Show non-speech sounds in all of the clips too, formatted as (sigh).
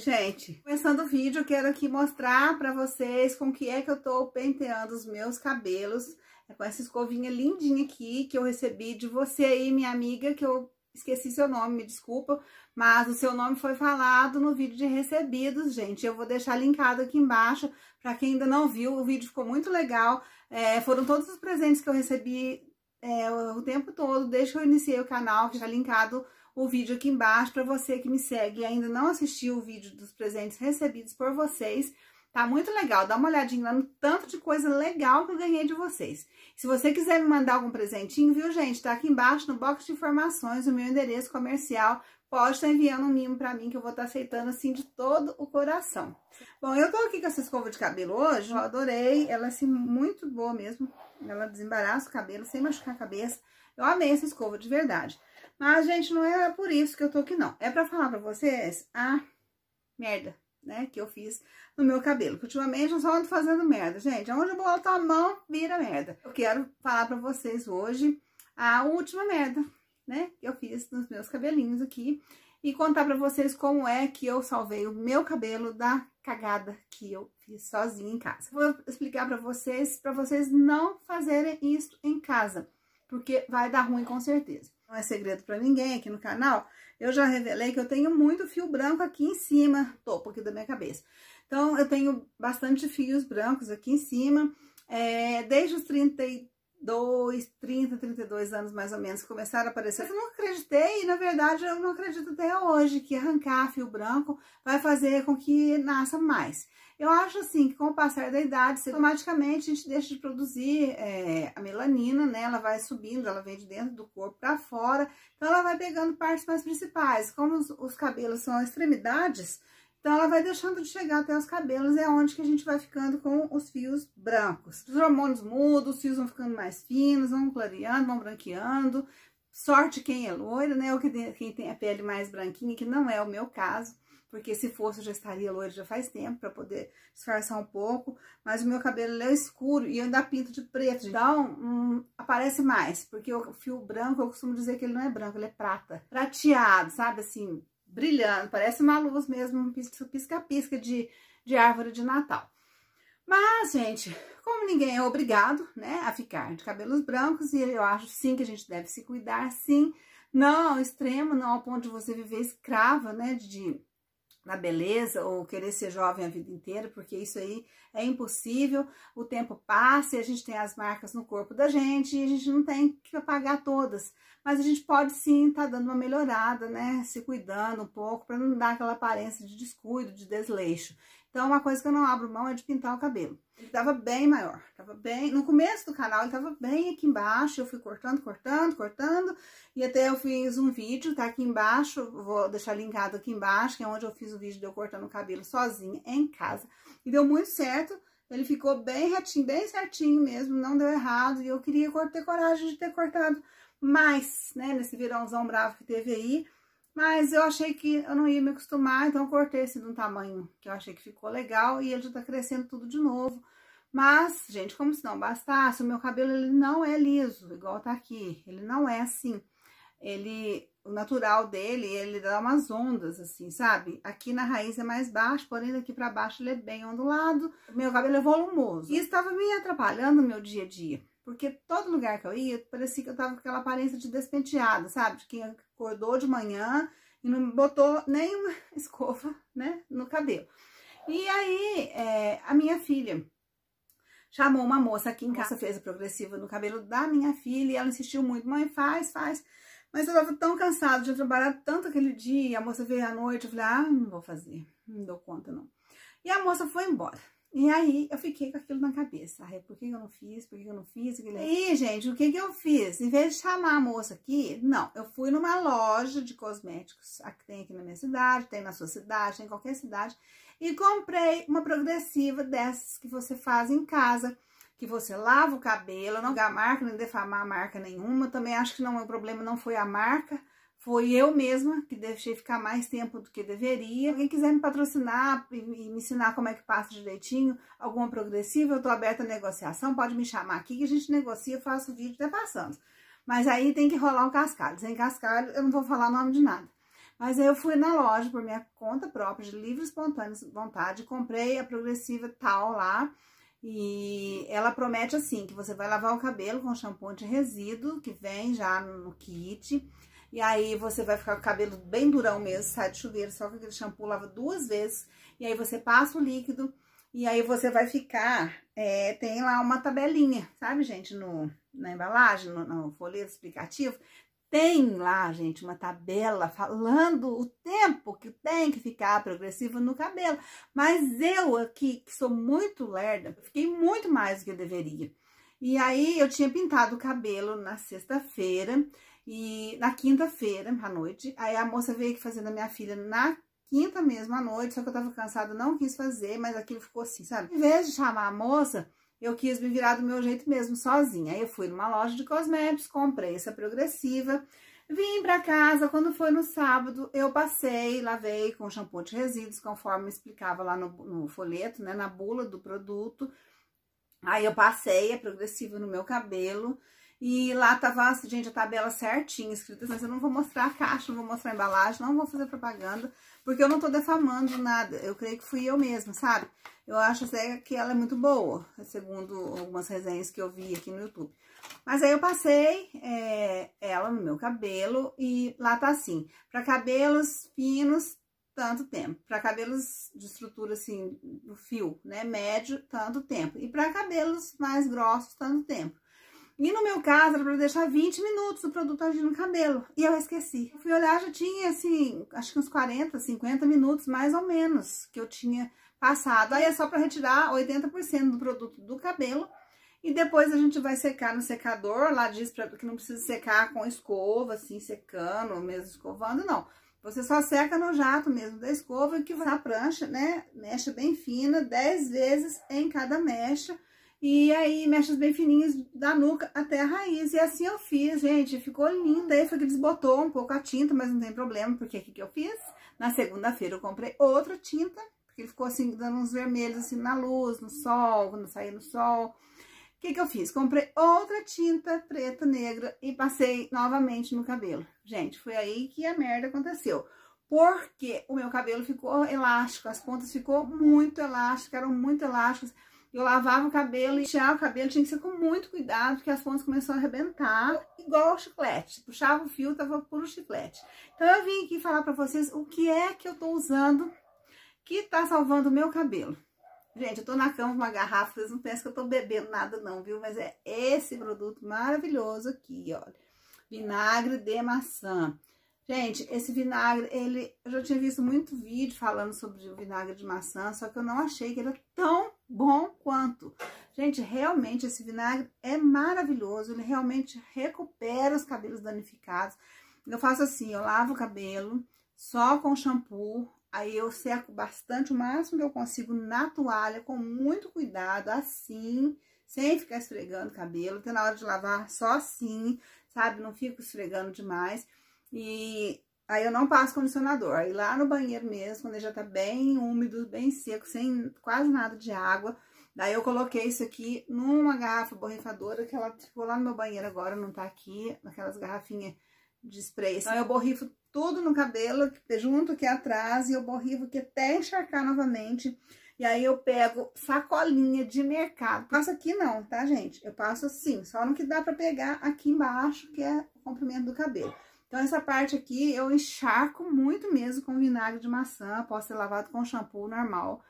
gente. Começando o vídeo, quero aqui mostrar pra vocês com que é que eu tô penteando os meus cabelos. É com essa escovinha lindinha aqui que eu recebi de você aí, minha amiga, que eu esqueci seu nome, me desculpa, mas o seu nome foi falado no vídeo de recebidos, gente. Eu vou deixar linkado aqui embaixo, para quem ainda não viu, o vídeo ficou muito legal. É, foram todos os presentes que eu recebi é, o tempo todo, desde que eu iniciei o canal, já tá linkado o vídeo aqui embaixo para você que me segue e ainda não assistiu o vídeo dos presentes recebidos por vocês. Tá muito legal, dá uma olhadinha lá no tanto de coisa legal que eu ganhei de vocês. Se você quiser me mandar algum presentinho, viu, gente? Tá aqui embaixo no box de informações o meu endereço comercial. Pode estar tá enviando um mimo para mim que eu vou estar tá aceitando assim de todo o coração. Bom, eu tô aqui com essa escova de cabelo hoje, eu adorei. Ela é assim, muito boa mesmo. Ela desembaraça o cabelo sem machucar a cabeça. Eu amei essa escova de verdade. Mas, ah, gente, não é por isso que eu tô aqui, não. É pra falar pra vocês a merda, né, que eu fiz no meu cabelo. Que ultimamente eu só ando fazendo merda, gente. Onde eu boto a mão, vira merda. Eu quero falar pra vocês hoje a última merda, né, que eu fiz nos meus cabelinhos aqui. E contar pra vocês como é que eu salvei o meu cabelo da cagada que eu fiz sozinha em casa. Vou explicar pra vocês, pra vocês não fazerem isso em casa. Porque vai dar ruim com certeza não é segredo para ninguém aqui no canal, eu já revelei que eu tenho muito fio branco aqui em cima, topo aqui da minha cabeça. Então, eu tenho bastante fios brancos aqui em cima, é, desde os 33 32, 30, 32 anos mais ou menos, começaram a aparecer. Eu não acreditei e, na verdade, eu não acredito até hoje que arrancar fio branco vai fazer com que nasça mais. Eu acho, assim, que com o passar da idade, automaticamente a gente deixa de produzir é, a melanina, né? Ela vai subindo, ela vem de dentro do corpo para fora, então ela vai pegando partes mais principais. Como os, os cabelos são extremidades, então, ela vai deixando de chegar até os cabelos, é onde que a gente vai ficando com os fios brancos. Os hormônios mudam, os fios vão ficando mais finos, vão clareando, vão branqueando. Sorte quem é loiro, né? Ou quem tem a pele mais branquinha, que não é o meu caso porque se fosse eu já estaria loira já faz tempo para poder disfarçar um pouco, mas o meu cabelo é escuro e eu ainda pinto de preto, então hum, aparece mais, porque o fio branco eu costumo dizer que ele não é branco, ele é prata, prateado, sabe assim, brilhando, parece uma luz mesmo, um pisca-pisca de, de árvore de Natal. Mas, gente, como ninguém é obrigado, né, a ficar de cabelos brancos, e eu acho sim que a gente deve se cuidar, sim, não ao extremo, não ao ponto de você viver escrava, né, de na beleza ou querer ser jovem a vida inteira, porque isso aí é impossível. O tempo passa e a gente tem as marcas no corpo da gente e a gente não tem que apagar todas. Mas a gente pode sim estar tá dando uma melhorada, né? Se cuidando um pouco para não dar aquela aparência de descuido, de desleixo. Então, uma coisa que eu não abro mão é de pintar o cabelo. Ele tava bem maior, tava bem... No começo do canal, ele tava bem aqui embaixo, eu fui cortando, cortando, cortando, e até eu fiz um vídeo, tá aqui embaixo, vou deixar linkado aqui embaixo, que é onde eu fiz o vídeo de eu cortando o cabelo sozinha em casa. E deu muito certo, ele ficou bem retinho, bem certinho mesmo, não deu errado. E eu queria ter coragem de ter cortado mais, né, nesse verãozão bravo que teve aí. Mas eu achei que eu não ia me acostumar, então cortei esse de um tamanho que eu achei que ficou legal. E ele já tá crescendo tudo de novo. Mas, gente, como se não bastasse, o meu cabelo ele não é liso, igual tá aqui. Ele não é assim. Ele o natural dele, ele dá umas ondas, assim, sabe? Aqui na raiz é mais baixo, porém daqui pra baixo ele é bem ondulado. Meu cabelo é volumoso. E estava me atrapalhando no meu dia a dia. Porque todo lugar que eu ia, parecia que eu tava com aquela aparência de despenteada, sabe? De quem acordou de manhã e não botou nenhuma (laughs) escova, né, no cabelo. E aí, é, a minha filha chamou uma moça aqui em casa, fez a progressiva no cabelo da minha filha, e ela insistiu muito, mãe, faz, faz. Mas eu estava tão cansada, de trabalhar tanto aquele dia, a moça veio à noite, eu falei, ah, não vou fazer, não dou conta não. E a moça foi embora. E aí, eu fiquei com aquilo na cabeça. por que eu não fiz? Por que eu não fiz? E aí, gente, o que, que eu fiz? Em vez de chamar a moça aqui, não. Eu fui numa loja de cosméticos, a que tem aqui na minha cidade, tem na sua cidade, tem em qualquer cidade. E comprei uma progressiva dessas que você faz em casa que você lava o cabelo, não dá marca, nem defamar marca nenhuma. Também acho que não, é o problema não foi a marca, foi eu mesma que deixei ficar mais tempo do que deveria. Quem quiser me patrocinar e me ensinar como é que passa direitinho, alguma progressiva, eu tô aberta a negociação, pode me chamar aqui que a gente negocia, eu faço o vídeo até passando. Mas aí tem que rolar o cascalho. Sem cascalho, eu não vou falar o nome de nada. Mas aí eu fui na loja por minha conta própria, de livre espontânea vontade, comprei a progressiva tal lá, e ela promete assim, que você vai lavar o cabelo com shampoo de resíduo, que vem já no kit. E aí você vai ficar com o cabelo bem durão mesmo, sai de chuveiro, só que aquele shampoo, lava duas vezes. E aí você passa o líquido e aí você vai ficar, é, tem lá uma tabelinha, sabe gente, no, na embalagem, no, no folheto explicativo, tem lá, gente, uma tabela falando o tempo que tem que ficar progressivo no cabelo. Mas eu aqui, que sou muito lerda, fiquei muito mais do que eu deveria. E aí, eu tinha pintado o cabelo na sexta-feira e na quinta-feira à noite. Aí, a moça veio aqui fazendo a minha filha na quinta mesmo à noite, só que eu tava cansada, não quis fazer, mas aquilo ficou assim, sabe? Em vez de chamar a moça, eu quis me virar do meu jeito mesmo, sozinha. Aí eu fui numa loja de cosméticos, comprei essa progressiva, vim para casa, quando foi no sábado, eu passei, lavei com shampoo de resíduos, conforme explicava lá no, no folheto, né, na bula do produto. Aí eu passei a progressiva no meu cabelo, e lá tava, assim, gente, a tabela certinha escrita, mas eu não vou mostrar a caixa, não vou mostrar a embalagem, não vou fazer propaganda, porque eu não tô defamando nada. Eu creio que fui eu mesma, sabe? Eu acho até que ela é muito boa, segundo algumas resenhas que eu vi aqui no YouTube. Mas aí eu passei é, ela no meu cabelo e lá tá assim. Pra cabelos finos, tanto tempo. Pra cabelos de estrutura, assim, do fio, né, médio, tanto tempo. E pra cabelos mais grossos, tanto tempo. E no meu caso, era pra deixar 20 minutos o produto agir no cabelo. E eu esqueci. fui olhar, já tinha, assim, acho que uns 40, 50 minutos, mais ou menos, que eu tinha passado. Aí é só para retirar 80% do produto do cabelo. E depois a gente vai secar no secador. Lá diz pra, que não precisa secar com escova, assim, secando, ou mesmo escovando, não. Você só seca no jato mesmo da escova, que vai na prancha, né? Mecha bem fina, 10 vezes em cada mecha. E aí, mechas bem fininhas da nuca até a raiz. E assim eu fiz, gente. Ficou linda. Aí foi que desbotou um pouco a tinta, mas não tem problema, porque o que, que eu fiz? Na segunda-feira eu comprei outra tinta. Ele ficou assim, dando uns vermelhos assim na luz, no sol, quando saía no sol. O que que eu fiz? Comprei outra tinta preta, negra e passei novamente no cabelo. Gente, foi aí que a merda aconteceu. Porque o meu cabelo ficou elástico, as pontas ficou muito elásticas, eram muito elásticas. Eu lavava o cabelo e tinha o cabelo, tinha que ser com muito cuidado, porque as pontas começaram a arrebentar, igual o chiclete. Puxava o fio, tava puro chiclete. Então, eu vim aqui falar pra vocês o que é que eu tô usando que tá salvando o meu cabelo. Gente, eu tô na cama com uma garrafa, vocês não pensam que eu tô bebendo nada não, viu? Mas é esse produto maravilhoso aqui, olha. Vinagre de maçã. Gente, esse vinagre, ele, eu já tinha visto muito vídeo falando sobre o vinagre de maçã, só que eu não achei que era tão bom quanto. Gente, realmente esse vinagre é maravilhoso, ele realmente recupera os cabelos danificados. Eu faço assim, eu lavo o cabelo só com shampoo, Aí eu seco bastante, o máximo que eu consigo na toalha, com muito cuidado, assim, sem ficar esfregando o cabelo. Até na hora de lavar, só assim, sabe? Não fico esfregando demais. E aí eu não passo condicionador. Aí lá no banheiro mesmo, quando ele já tá bem úmido, bem seco, sem quase nada de água, Daí eu coloquei isso aqui numa garrafa borrifadora que ela ficou lá no meu banheiro agora, não tá aqui, naquelas garrafinhas de spray. Então eu borrifo tudo no cabelo, junto que é atrás, e eu borrivo que até encharcar novamente. E aí eu pego sacolinha de mercado. Passo aqui não, tá, gente? Eu passo assim, só no que dá pra pegar aqui embaixo, que é o comprimento do cabelo. Então, essa parte aqui eu encharco muito mesmo com vinagre de maçã, posso ser lavado com shampoo normal.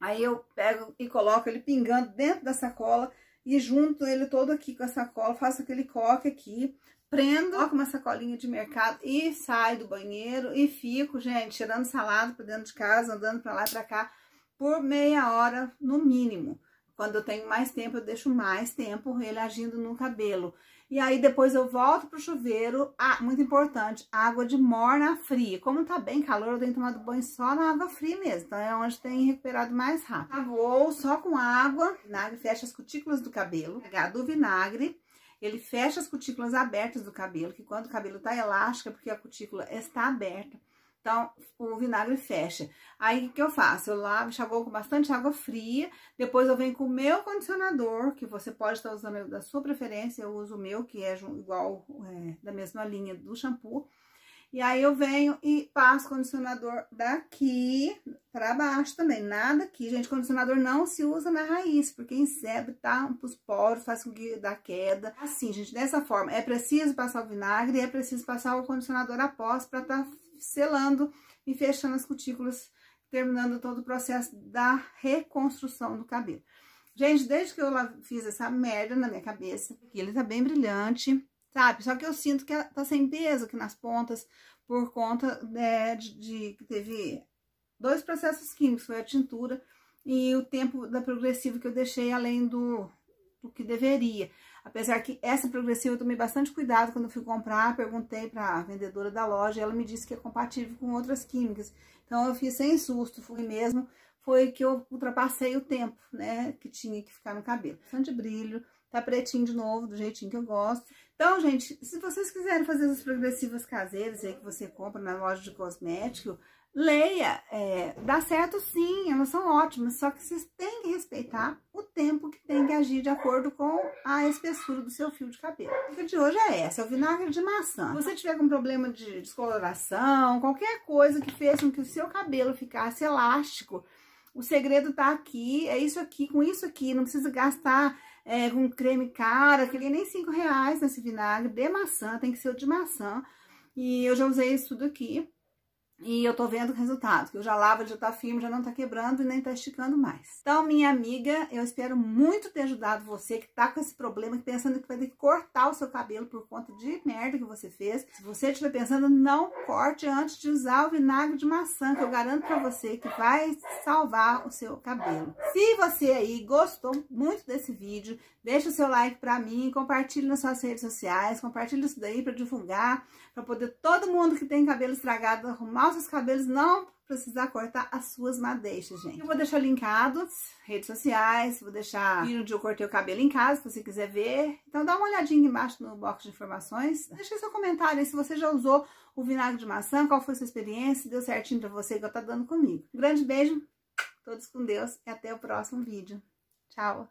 Aí eu pego e coloco ele pingando dentro da sacola e junto ele todo aqui com a sacola, faço aquele coque aqui prendo, coloco uma sacolinha de mercado e saio do banheiro e fico, gente, tirando salada para dentro de casa, andando para lá e para cá por meia hora no mínimo. Quando eu tenho mais tempo, eu deixo mais tempo ele agindo no cabelo. E aí depois eu volto pro chuveiro, ah, muito importante, água de morna fria. Como tá bem calor, eu tenho tomado banho só na água fria mesmo, então é onde tem recuperado mais rápido. Lavou só com água, vinagre fecha as cutículas do cabelo, pegado o vinagre, ele fecha as cutículas abertas do cabelo, que quando o cabelo tá é porque a cutícula está aberta, então, o vinagre fecha. Aí, o que eu faço? Eu lavo, enxagou com bastante água fria, depois eu venho com o meu condicionador, que você pode estar usando da sua preferência, eu uso o meu, que é igual, é, da mesma linha do shampoo. E aí, eu venho e passo condicionador daqui pra baixo também, nada aqui. Gente, condicionador não se usa na raiz, porque ensebre, tá? Pros poros, faz com que dá queda. Assim, gente, dessa forma, é preciso passar o vinagre e é preciso passar o condicionador após pra tá selando e fechando as cutículas, terminando todo o processo da reconstrução do cabelo. Gente, desde que eu fiz essa merda na minha cabeça, aqui ele tá bem brilhante, sabe? Só que eu sinto que tá sem peso aqui nas pontas, por conta né, de, que teve dois processos químicos, foi a tintura e o tempo da progressiva que eu deixei além do, do que deveria. Apesar que essa progressiva eu tomei bastante cuidado quando fui comprar, perguntei para a vendedora da loja, ela me disse que é compatível com outras químicas. Então eu fiz sem susto, fui mesmo, foi que eu ultrapassei o tempo, né, que tinha que ficar no cabelo. Bastante brilho, tá pretinho de novo, do jeitinho que eu gosto. Então, gente, se vocês quiserem fazer essas progressivas caseiras aí que você compra na loja de cosmético, leia, é, dá certo sim, elas são ótimas, só que vocês têm que respeitar o tempo que tem que agir de acordo com a espessura do seu fio de cabelo. A dica de hoje é essa, é o vinagre de maçã. Se você tiver com problema de descoloração, qualquer coisa que fez com que o seu cabelo ficasse elástico, o segredo tá aqui, é isso aqui, com isso aqui. Não precisa gastar é, com creme caro, aquele nem cinco reais nesse vinagre de maçã, tem que ser o de maçã. E eu já usei isso tudo aqui. E eu tô vendo o resultado, que eu já lavo, já tá firme, já não tá quebrando e nem tá esticando mais. Então, minha amiga, eu espero muito ter ajudado você que tá com esse problema, pensando que vai ter que cortar o seu cabelo por conta de merda que você fez. Se você estiver pensando, não corte antes de usar o vinagre de maçã, que eu garanto pra você que vai salvar o seu cabelo. Se você aí gostou muito desse vídeo, deixa o seu like pra mim, compartilhe nas suas redes sociais, compartilhe isso daí pra divulgar, pra poder todo mundo que tem cabelo estragado arrumar os seus cabelos, não precisar cortar as suas madeixas, gente. Eu vou deixar linkados redes sociais, vou deixar vídeo onde eu cortei o cabelo em casa, se você quiser ver. Então dá uma olhadinha embaixo no box de informações. Deixa seu comentário aí se você já usou o vinagre de maçã, qual foi sua experiência, deu certinho pra você, igual tá dando comigo. grande beijo, todos com Deus e até o próximo vídeo. Tchau!